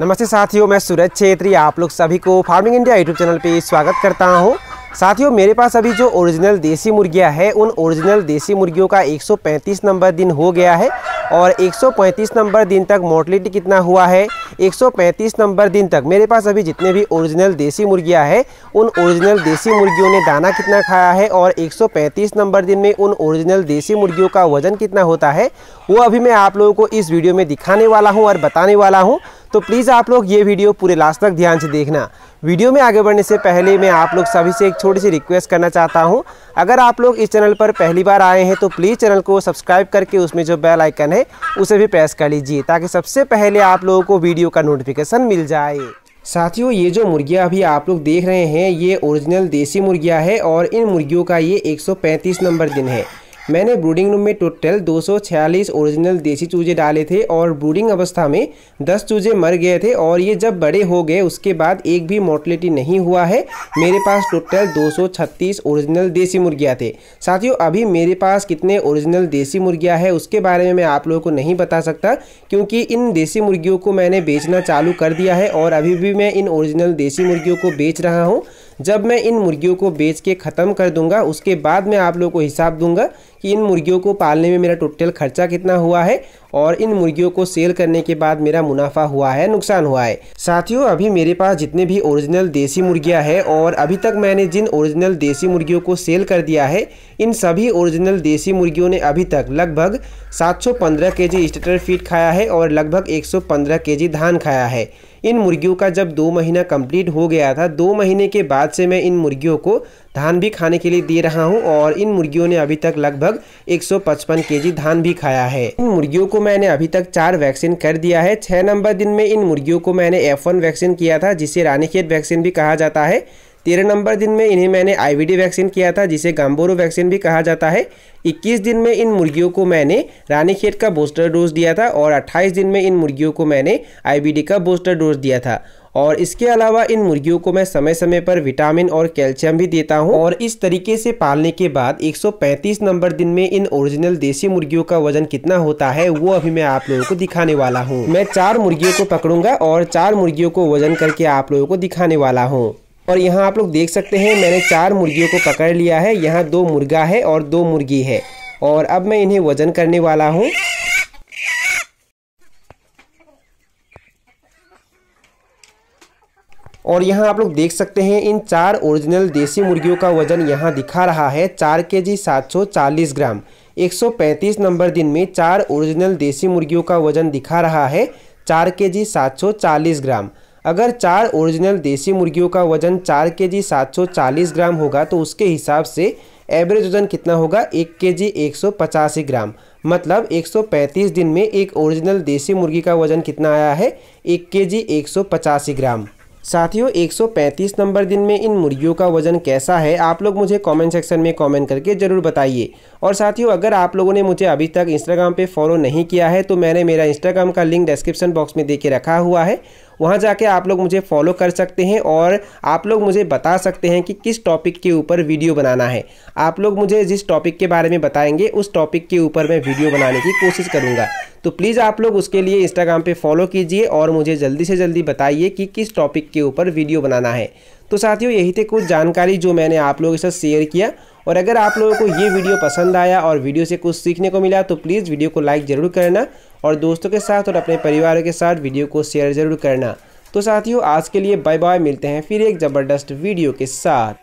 नमस्ते साथियों मैं सूरज छेत्री आप लोग सभी को फार्मिंग इंडिया यूट्यूब चैनल पे स्वागत करता हूँ साथियों मेरे पास अभी जो ओरिजिनल देसी मुर्गियाँ है उन ओरिजिनल देसी मुर्गियों का 135 नंबर दिन हो गया है और 135 नंबर दिन तक मोर्टलिटी कितना हुआ है 135 नंबर दिन तक मेरे पास अभी जितने भी ओरिजिनल देसी मुर्गियाँ है उन ओरिजिनल देसी मुर्गियों ने दाना कितना खाया है और एक नंबर दिन में उन ओरिजिनल देसी मुर्गियों का वजन कितना होता है वो अभी मैं आप लोगों को इस वीडियो में दिखाने वाला हूँ और बताने वाला हूँ तो प्लीज़ आप लोग ये वीडियो पूरे लास्ट तक ध्यान से देखना वीडियो में आगे बढ़ने से पहले मैं आप लोग सभी से एक छोटी सी रिक्वेस्ट करना चाहता हूँ अगर आप लोग इस चैनल पर पहली बार आए हैं तो प्लीज़ चैनल को सब्सक्राइब करके उसमें जो बेल आइकन है उसे भी प्रेस कर लीजिए ताकि सबसे पहले आप लोगों को वीडियो का नोटिफिकेशन मिल जाए साथियों ये जो मुर्गियाँ अभी आप लोग देख रहे हैं ये ओरिजिनल देसी मुर्गियाँ है और इन मुर्गियों का ये 135 नंबर दिन है मैंने ब्रूडिंग रूम में टोटल 246 ओरिजिनल देसी चूजे डाले थे और ब्रूडिंग अवस्था में 10 चूजे मर गए थे और ये जब बड़े हो गए उसके बाद एक भी मोर्टलिटी नहीं हुआ है मेरे पास टोटल 236 ओरिजिनल देसी मुर्गियाँ थे साथियों अभी मेरे पास कितने ओरिजिनल देसी मुर्गियाँ है उसके बारे में मैं आप लोगों को नहीं बता सकता क्योंकि इन देसी मुर्गियों को मैंने बेचना चालू कर दिया है और अभी भी मैं इन ओरिजिनल देसी मुर्गियों को बेच रहा हूँ जब मैं इन मुर्गियों को बेच के ख़त्म कर दूंगा उसके बाद मैं आप लोगों को हिसाब दूंगा कि इन मुर्गियों को पालने में मेरा टोटल खर्चा कितना हुआ है और इन मुर्गियों को सेल करने के बाद मेरा मुनाफा हुआ है नुकसान हुआ है साथियों अभी मेरे पास जितने भी ओरिजिनल देसी मुर्गियाँ हैं और अभी तक मैंने जिन ओरिजिनल देसी मुर्गियों को सेल कर दिया है इन सभी ओरिजिनल देसी मुर्गियों ने अभी तक लगभग 715 जी स्टेटर फीट खाया है और लगभग 115 जी धान खाया है इन मुर्गियों का जब दो महीना कंप्लीट हो गया था दो महीने के बाद से मैं इन मुर्गियों को धान भी खाने के लिए दे रहा हूँ और इन मुर्गियों ने अभी तक लगभग 155 केजी धान भी खाया है इन मुर्गियों को मैंने अभी तक चार वैक्सीन कर दिया है छः नंबर दिन में इन मुर्गियों को मैंने एफ वैक्सीन किया था जिसे रानीखेत वैक्सीन भी कहा जाता है तेरह नंबर दिन में इन्हें मैंने आईवीडी वैक्सीन किया था जिसे गाम्बोरो वैक्सीन भी कहा जाता है 21 दिन में इन मुर्गियों को मैंने रानीखेत का बूस्टर डोज दिया था और 28 दिन में इन मुर्गियों को मैंने आईवीडी का बूस्टर डोज दिया था और इसके अलावा इन मुर्गियों को मैं समय समय पर विटामिन और कैल्शियम भी देता हूँ और इस तरीके से पालने के बाद 135 नंबर दिन में इन ओरिजिनल देसी मुर्गियों का वजन कितना होता है वो अभी मैं आप लोगों को दिखाने वाला हूँ मैं चार मुर्गियों को पकड़ूंगा और चार मुर्गियों को वजन करके आप लोगों को दिखाने वाला हूँ और यहाँ आप लोग देख सकते हैं मैंने चार मुर्गियों को पकड़ लिया है यहाँ दो मुर्गा है और दो मुर्गी है और अब मैं इन्हें वजन करने वाला हूँ और यहाँ आप लोग देख सकते हैं इन चार ओरिजिनल देसी मुर्गियों का वजन यहाँ दिखा रहा है चार के जी सात सौ चालीस ग्राम एक सौ पैंतीस नंबर दिन में चार ओरिजिनल देसी मुर्गियों का वजन दिखा रहा है चार के जी सात सौ चालीस ग्राम अगर चार ओरिजिनल देसी मुर्गियों का वजन चार के जी सात सौ चालीस ग्राम होगा तो उसके हिसाब से एवरेज वजन कितना होगा एक के जी एक सौ पचासी ग्राम मतलब एक सौ पैंतीस दिन में एक ओरिजिनल देसी मुर्गी का वजन कितना आया है एक के जी एक सौ पचासी ग्राम साथियों 135 नंबर दिन में इन मुर्गियों का वजन कैसा है आप लोग मुझे कमेंट सेक्शन में कमेंट करके ज़रूर बताइए और साथियों अगर आप लोगों ने मुझे अभी तक इंस्टाग्राम पे फॉलो नहीं किया है तो मैंने मेरा इंस्टाग्राम का लिंक डिस्क्रिप्शन बॉक्स में दे के रखा हुआ है वहाँ जाके आप लोग मुझे फॉलो कर सकते हैं और आप लोग मुझे बता सकते हैं कि किस टॉपिक के ऊपर वीडियो बनाना है आप लोग मुझे जिस टॉपिक के बारे में बताएंगे उस टॉपिक के ऊपर मैं वीडियो बनाने की कोशिश करूँगा तो प्लीज़ आप लोग उसके लिए इंस्टाग्राम पे फॉलो कीजिए और मुझे जल्दी से जल्दी बताइए कि किस टॉपिक के ऊपर वीडियो बनाना है तो साथियों यही थे कुछ जानकारी जो मैंने आप लोगों के साथ शेयर किया और अगर आप लोगों को ये वीडियो पसंद आया और वीडियो से कुछ सीखने को मिला तो प्लीज़ वीडियो को लाइक ज़रूर करना और दोस्तों के साथ और अपने परिवार के साथ वीडियो को शेयर ज़रूर करना तो साथियों आज के लिए बाय बाय मिलते हैं फिर एक ज़बरदस्त वीडियो के साथ